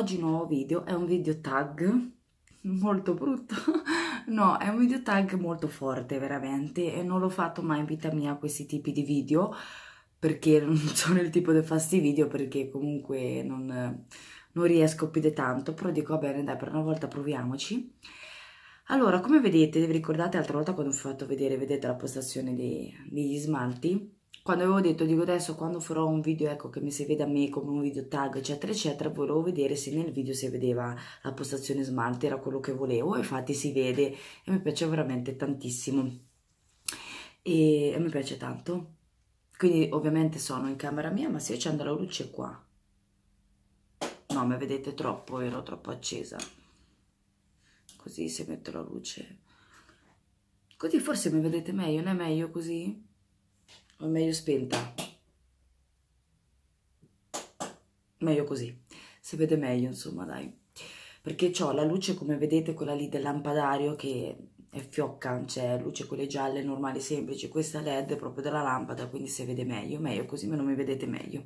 oggi nuovo video è un video tag molto brutto no è un video tag molto forte veramente e non l'ho fatto mai in vita mia questi tipi di video perché non sono il tipo da fare video perché comunque non, non riesco più di tanto però dico bene dai per una volta proviamoci allora come vedete vi ricordate l'altra volta quando vi ho fatto vedere vedete la postazione dei, degli smalti quando avevo detto, dico adesso quando farò un video, ecco che mi si vede a me come un video tag, eccetera, eccetera, volevo vedere se nel video si vedeva la postazione smart, era quello che volevo, infatti si vede e mi piace veramente tantissimo. E, e mi piace tanto. Quindi ovviamente sono in camera mia, ma se io accendo la luce qua, no, mi vedete troppo, ero troppo accesa. Così se metto la luce... Così forse mi vedete meglio, non è meglio così? o meglio spenta. Meglio così, si vede meglio insomma dai. Perché ho la luce come vedete quella lì del lampadario che è fiocca, cioè luce quelle gialle normali semplici, questa led è proprio della lampada quindi si vede meglio, meglio così meno mi vedete meglio.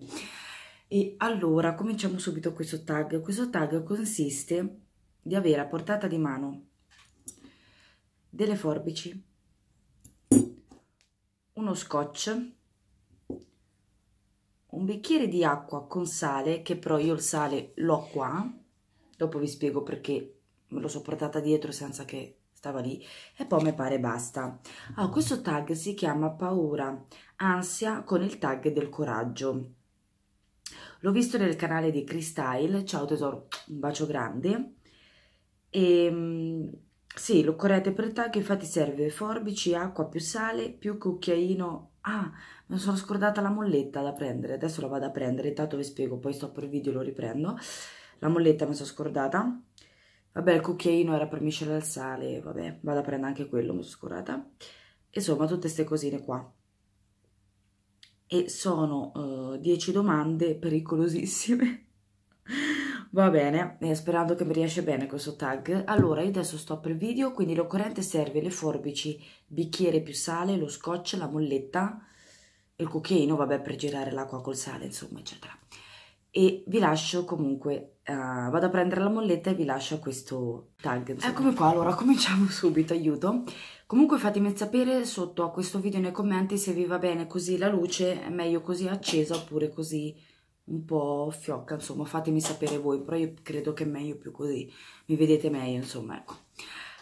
E allora cominciamo subito questo tag, questo tag consiste di avere a portata di mano delle forbici uno scotch, un bicchiere di acqua con sale, che però io il sale l'ho qua, dopo vi spiego perché me lo sono portata dietro senza che stava lì, e poi mi pare basta. Allora, ah, questo tag si chiama Paura, ansia con il tag del coraggio. L'ho visto nel canale di Cristyle, ciao tesoro, un bacio grande. E ehm, sì, lo correte per tag, infatti serve forbici, acqua più sale, più cucchiaino... Ah, mi sono scordata la molletta da prendere, adesso la vado a prendere, tanto vi spiego, poi stoppo il video e lo riprendo. La molletta mi sono scordata. Vabbè, il cucchiaino era per miscelare il sale, vabbè, vado a prendere anche quello, mi sono scordata. Insomma, tutte queste cosine qua. E sono 10 uh, eh, domande pericolosissime Va bene, eh, sperando che mi riesce bene questo tag. Allora, io adesso stop il video, quindi l'occorrente serve le forbici, bicchiere più sale, lo scotch, la molletta, il cucchiaino, vabbè, per girare l'acqua col sale, insomma, eccetera. E vi lascio comunque, uh, vado a prendere la molletta e vi lascio questo tag. Insomma. Eccomi qua, allora, cominciamo subito, aiuto. Comunque fatemi sapere sotto a questo video nei commenti se vi va bene così la luce, è meglio così accesa oppure così un po' fiocca, insomma, fatemi sapere voi, però io credo che è meglio più così, mi vedete meglio, insomma, ecco.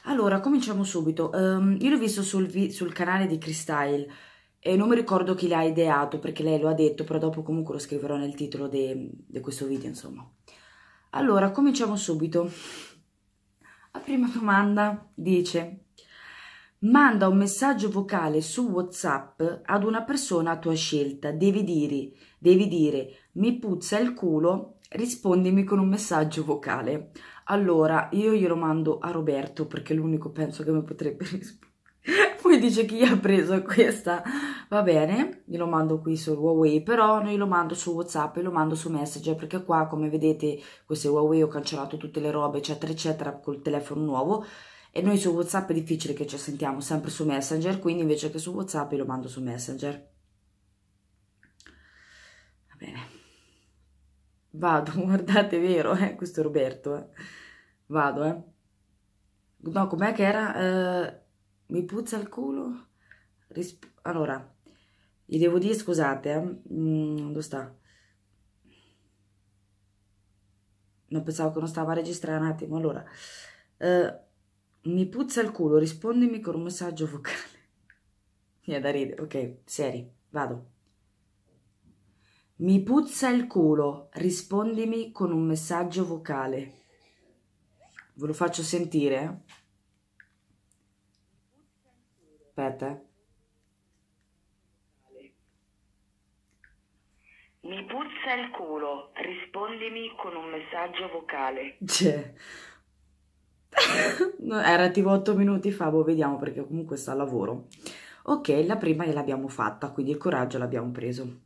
Allora, cominciamo subito. Um, io l'ho visto sul, vi sul, canale di Crystyle e non mi ricordo chi l'ha ideato, perché lei lo ha detto, però dopo comunque lo scriverò nel titolo di questo video, insomma. Allora, cominciamo subito. La prima domanda dice Manda un messaggio vocale su WhatsApp ad una persona a tua scelta. Devi dire, devi dire mi puzza il culo, rispondimi con un messaggio vocale. Allora, io glielo mando a Roberto perché è l'unico penso che mi potrebbe rispondere. Poi dice chi ha preso questa. Va bene, glielo mando qui su Huawei, però noi lo mando su WhatsApp e lo mando su Messenger perché qua, come vedete, queste Huawei ho cancellato tutte le robe, eccetera, eccetera, col telefono nuovo e noi su whatsapp è difficile che ci sentiamo sempre su messenger quindi invece che su whatsapp lo mando su messenger va bene vado guardate è vero eh? questo è Roberto eh? vado eh no com'è che era eh, mi puzza il culo Risp allora gli devo dire scusate eh? mm, dove sta non pensavo che non stava a registrare un attimo allora eh, mi puzza il culo, rispondimi con un messaggio vocale. Mi è da ridere, ok, seri, vado. Mi puzza il culo, rispondimi con un messaggio vocale. Ve lo faccio sentire. Aspetta. Eh. Mi puzza il culo, rispondimi con un messaggio vocale. Cioè... Era tipo 8 minuti fa, boh, vediamo perché comunque sta al lavoro. Ok, la prima gliel'abbiamo fatta, quindi il coraggio l'abbiamo preso.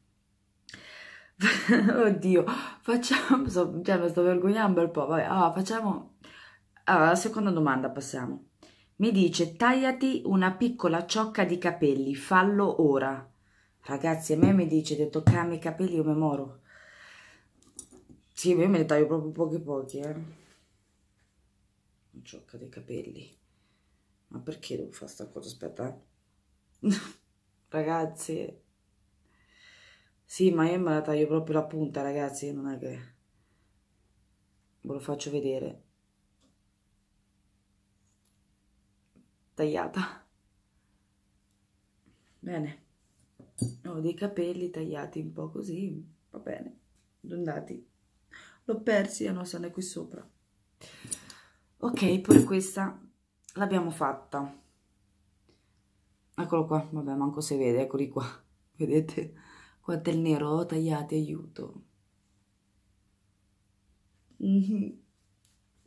Oddio, facciamo, so, cioè mi sto vergognando un po', vabbè, allora, facciamo, allora, la seconda domanda passiamo. Mi dice, tagliati una piccola ciocca di capelli, fallo ora. Ragazzi, a me mi dice di toccarmi i capelli, io mi moro. Sì, io me ne taglio proprio pochi pochi, eh non ci ho dei capelli ma perché devo fare sta cosa aspetta eh. ragazzi sì ma io me la taglio proprio la punta ragazzi non è che ve lo faccio vedere tagliata bene ho dei capelli tagliati un po' così va bene dondati l'ho persi e non sono qui sopra ok pure questa l'abbiamo fatta eccolo qua vabbè manco se vede eccoli qua vedete quanto è il nero oh, tagliate aiuto mm -hmm.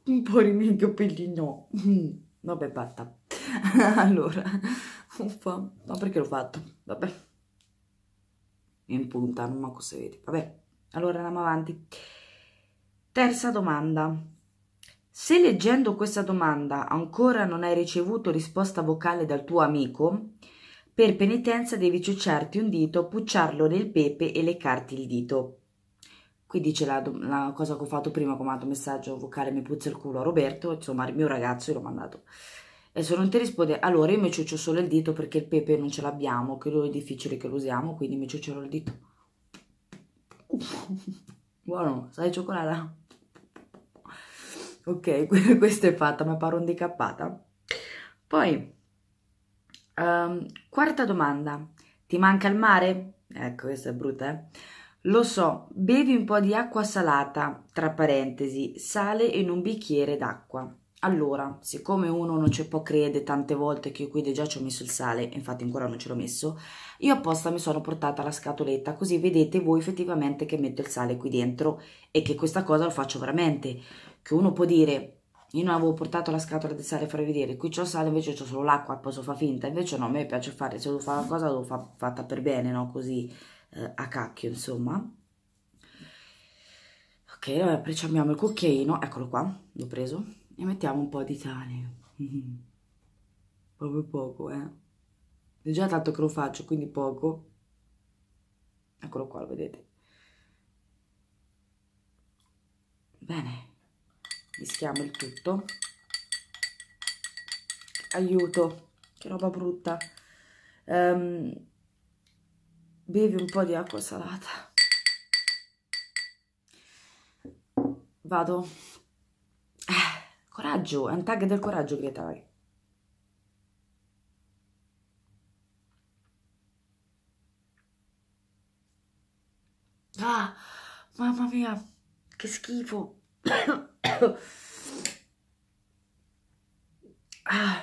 un po' rimicchio pellino mm. vabbè batta allora uffa ma perché l'ho fatto vabbè in punta non manco se vede vabbè allora andiamo avanti terza domanda se leggendo questa domanda ancora non hai ricevuto risposta vocale dal tuo amico, per penitenza devi ciucciarti un dito, pucciarlo nel pepe e leccarti il dito. Qui dice la, la cosa che ho fatto prima, ho mandato messaggio vocale, mi puzza il culo a Roberto, insomma il mio ragazzo l'ho mandato. E se non ti risponde, allora io mi ciuccio solo il dito perché il pepe non ce l'abbiamo, che lo è difficile che lo usiamo, quindi mi ciuccerò il dito. Buono, sai cioccolata? ok questa è fatta ma parlo handicappata poi um, quarta domanda ti manca il mare? ecco questa è brutta eh? lo so bevi un po' di acqua salata tra parentesi sale in un bicchiere d'acqua allora, siccome uno non ci può crede tante volte che io qui già ci ho messo il sale, infatti ancora non ce l'ho messo, io apposta mi sono portata la scatoletta così vedete voi effettivamente che metto il sale qui dentro e che questa cosa lo faccio veramente che uno può dire io non avevo portato la scatola di sale a far vedere, qui c'ho sale, invece c'ho solo l'acqua, posso far finta, invece no, a me piace fare, se devo fare una cosa devo fa fatta per bene, no, così eh, a cacchio, insomma. Ok, ora preciamiamo il cucchiaino, eccolo qua, l'ho preso, e mettiamo un po' di sale. Proprio poco, eh. È già tanto che lo faccio, quindi poco. Eccolo qua, lo vedete. Bene mischiamo il tutto aiuto che roba brutta um, bevi un po' di acqua salata vado eh, coraggio è un tag del coraggio Greta vai ah mamma mia che schifo ah.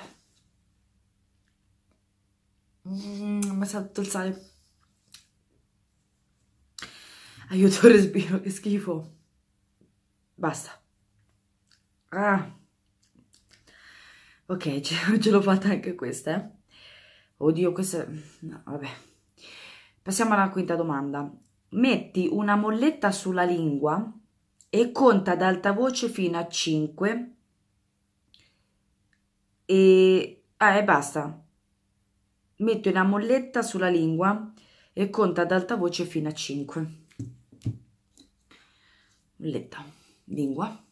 mm, ma sa tutto il sale aiuto il respiro che schifo basta ah. ok ce, ce l'ho fatta anche questa eh. oddio questa no, vabbè passiamo alla quinta domanda metti una molletta sulla lingua e conta ad alta voce fino a 5 e, ah, e basta. Metto una molletta sulla lingua e conta ad alta voce fino a 5. Molletta, lingua.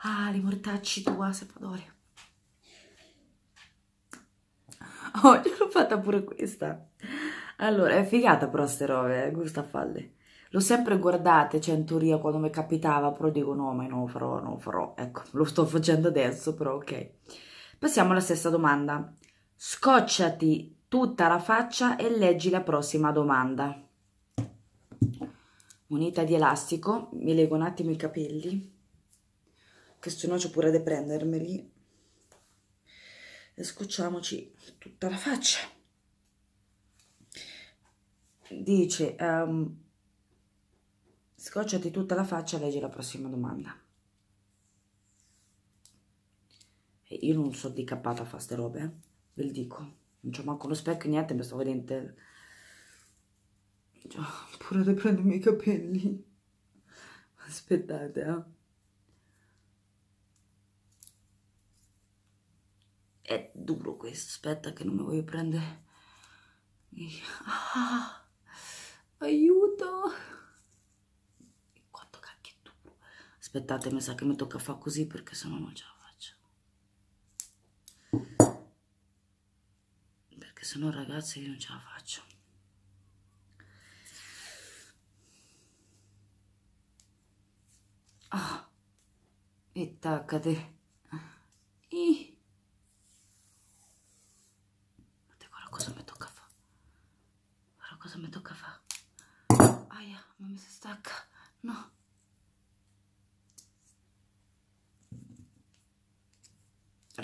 Ah, li mortacci tua, se Salvatore. Oh, ce l'ho fatta pure questa. Allora, è figata però queste robe, eh, gusta falle. L'ho sempre guardata, cioè in teoria quando mi capitava, però dico no, ma non lo farò, non lo farò. Ecco, lo sto facendo adesso, però ok. Passiamo alla stessa domanda. Scocciati tutta la faccia e leggi la prossima domanda. Unita di elastico, mi leggo un attimo i capelli, che se no c'ho pure da prendermeli e scucciamoci tutta la faccia. Dice, um, scocciati tutta la faccia leggi la prossima domanda. E io non so di capata a fare ste robe, eh? ve lo dico. Non c'ho manco lo specchio, niente, mi sto vedendo... Pure pure riprendermi i capelli. Aspettate, eh. È duro questo, aspetta che non mi voglio prendere. Ah, aiuto! Quanto cacchio è duro. Aspettate, mi sa che mi tocca fare così perché sennò non ce la faccio. Perché sennò ragazzi io non ce la faccio. Ah, e taccate.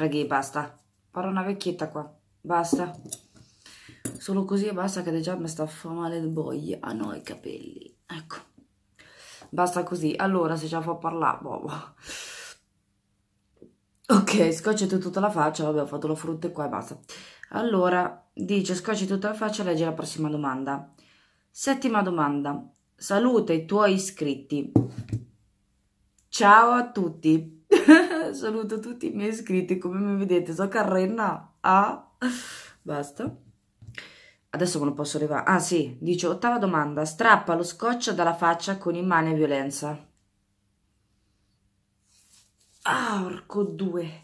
Ragazzi, basta. Parla una vecchietta qua. Basta. Solo così e basta che già mi sta a fare male le boie. Ah no, i capelli. Ecco. Basta così. Allora, se ce la fa parlare, boh, boh. Ok, scocciati tutta la faccia, vabbè ho fatto la frutta e qua e basta. Allora, dice scocci tutta la faccia, leggi la prossima domanda. Settima domanda. Saluta i tuoi iscritti. Ciao a tutti. saluto tutti i miei iscritti, come mi vedete sto carrena a... basta. Adesso me lo posso arrivare. Ah sì, dice ottava domanda. Strappa lo scotch dalla faccia con immane violenza. Ah, orco due.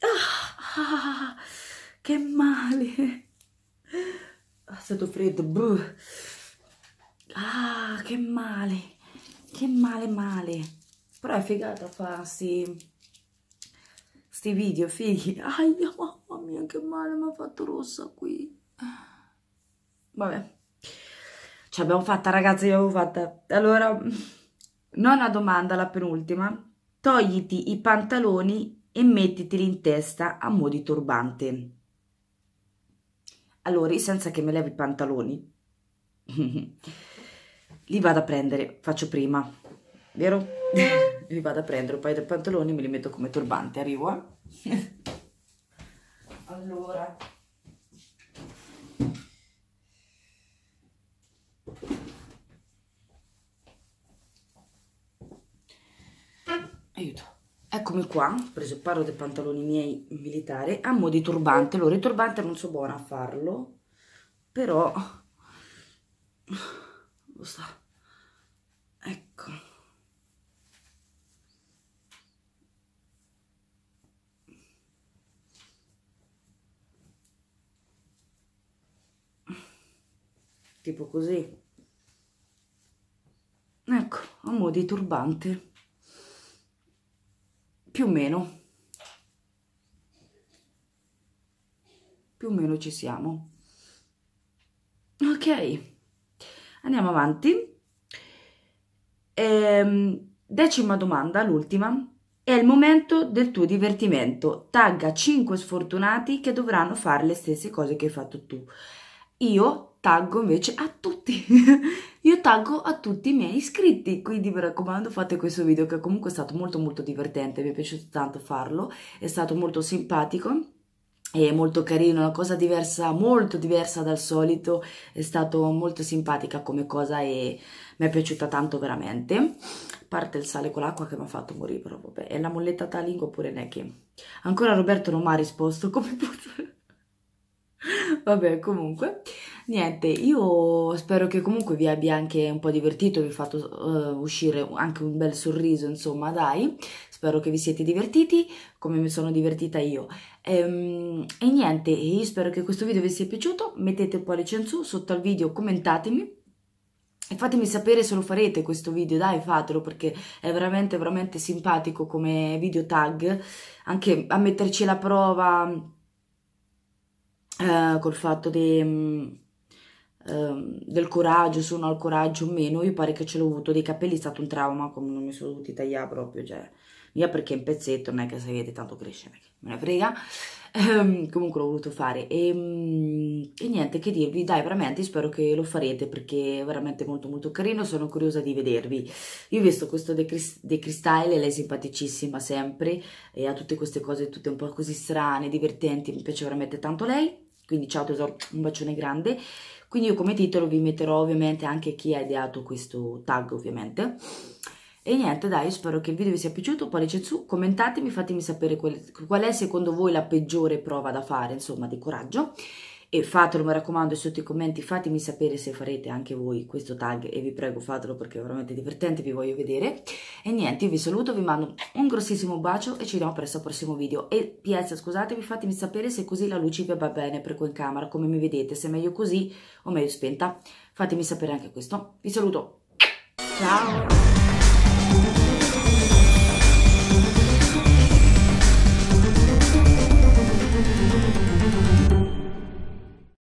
Ah, ah, che male. È ah, stato freddo. Bruh. Ah, che male che male male però è figata farsi sti video fighi aia mamma mia che male mi ha fatto rossa qui vabbè ce l'abbiamo fatta ragazzi l'abbiamo fatta allora non nona domanda la penultima togliti i pantaloni e mettiteli in testa a mo' di turbante allora senza che mi levi i pantaloni li vado a prendere, faccio prima, vero? li vado a prendere un paio di pantaloni, e me li metto come turbante, arrivo eh? allora aiuto, eccomi qua, ho preso il paro dei pantaloni miei militari a mo' di turbante, allora il turbante non so buona a farlo, però scusa ecco tipo così ecco a mo' di turbante più o meno più o meno ci siamo ok Andiamo avanti. Ehm, decima domanda, l'ultima. È il momento del tuo divertimento. Tagga 5 sfortunati che dovranno fare le stesse cose che hai fatto tu. Io taggo invece a tutti. Io taggo a tutti i miei iscritti, quindi mi raccomando fate questo video che comunque è stato molto molto divertente, mi è piaciuto tanto farlo, è stato molto simpatico è molto carino, una cosa diversa, molto diversa dal solito, è stato molto simpatica come cosa e mi è piaciuta tanto veramente. A parte il sale con l'acqua che mi ha fatto morire, però vabbè, e la molletta a pure oppure ne che... Ancora Roberto non mi ha risposto, come potrebbe... Vabbè, comunque, niente, io spero che comunque vi abbia anche un po' divertito, vi ho fatto uh, uscire anche un bel sorriso, insomma, dai, spero che vi siete divertiti, come mi sono divertita io. Ehm, e niente, io spero che questo video vi sia piaciuto, mettete un pollice in su sotto al video, commentatemi e fatemi sapere se lo farete questo video, dai fatelo perché è veramente veramente simpatico come video tag, anche a metterci la prova eh, col fatto di mm, ehm, del coraggio, se uno il coraggio o meno, io pare che ce l'ho avuto, dei capelli è stato un trauma, come non mi sono dovuti tagliare proprio, cioè via perché il pezzetto non è che se avete tanto cresce, me ne frega. Ehm, comunque l'ho voluto fare e, ehm, e, niente che dirvi, dai veramente spero che lo farete perché è veramente molto molto carino, sono curiosa di vedervi. Io ho visto questo De, Crist lei è simpaticissima sempre e ha tutte queste cose tutte un po' così strane, divertenti, mi piace veramente tanto lei. Quindi ciao tesoro, un bacione grande. Quindi io come titolo vi metterò ovviamente anche chi ha ideato questo tag ovviamente. E niente, dai, io spero che il video vi sia piaciuto, pollice su, commentatemi, fatemi sapere qual, qual è secondo voi la peggiore prova da fare, insomma, di coraggio. E fatelo, mi raccomando, sotto i commenti fatemi sapere se farete anche voi questo tag e vi prego fatelo perché è veramente divertente, vi voglio vedere. E niente, io vi saluto, vi mando un grossissimo bacio e ci vediamo presto al prossimo video. E piazza, scusatemi, fatemi sapere se così la luce vi va bene per quel camera, come mi vedete, se è meglio così o meglio spenta. Fatemi sapere anche questo. Vi saluto, ciao!